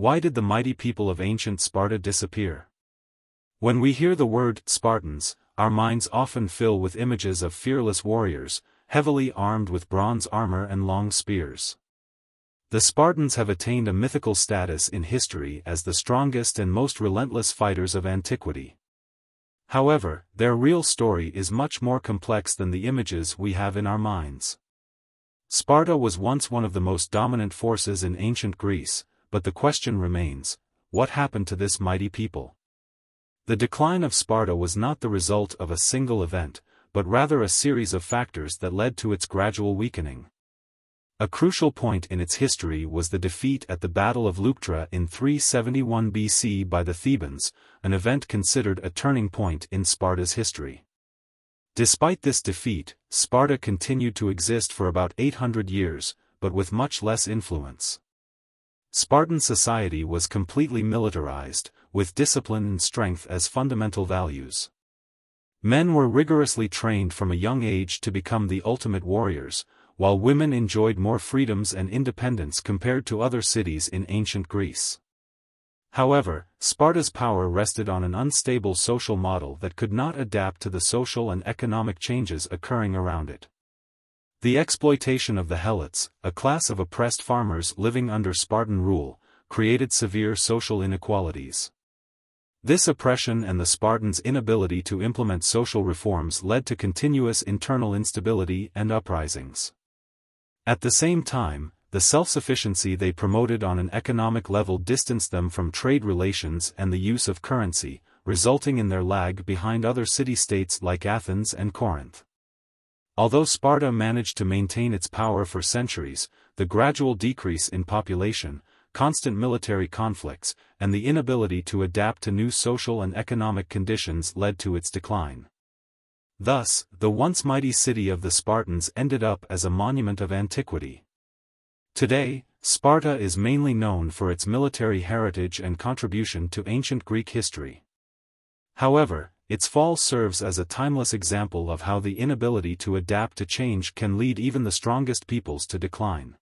Why did the mighty people of ancient Sparta disappear? When we hear the word Spartans, our minds often fill with images of fearless warriors, heavily armed with bronze armor and long spears. The Spartans have attained a mythical status in history as the strongest and most relentless fighters of antiquity. However, their real story is much more complex than the images we have in our minds. Sparta was once one of the most dominant forces in ancient Greece, but the question remains, what happened to this mighty people? The decline of Sparta was not the result of a single event, but rather a series of factors that led to its gradual weakening. A crucial point in its history was the defeat at the Battle of Leuctra in 371 BC by the Thebans, an event considered a turning point in Sparta's history. Despite this defeat, Sparta continued to exist for about 800 years, but with much less influence. Spartan society was completely militarized, with discipline and strength as fundamental values. Men were rigorously trained from a young age to become the ultimate warriors, while women enjoyed more freedoms and independence compared to other cities in ancient Greece. However, Sparta's power rested on an unstable social model that could not adapt to the social and economic changes occurring around it. The exploitation of the helots, a class of oppressed farmers living under Spartan rule, created severe social inequalities. This oppression and the Spartans' inability to implement social reforms led to continuous internal instability and uprisings. At the same time, the self-sufficiency they promoted on an economic level distanced them from trade relations and the use of currency, resulting in their lag behind other city-states like Athens and Corinth. Although Sparta managed to maintain its power for centuries, the gradual decrease in population, constant military conflicts, and the inability to adapt to new social and economic conditions led to its decline. Thus, the once mighty city of the Spartans ended up as a monument of antiquity. Today, Sparta is mainly known for its military heritage and contribution to ancient Greek history. However, its fall serves as a timeless example of how the inability to adapt to change can lead even the strongest peoples to decline.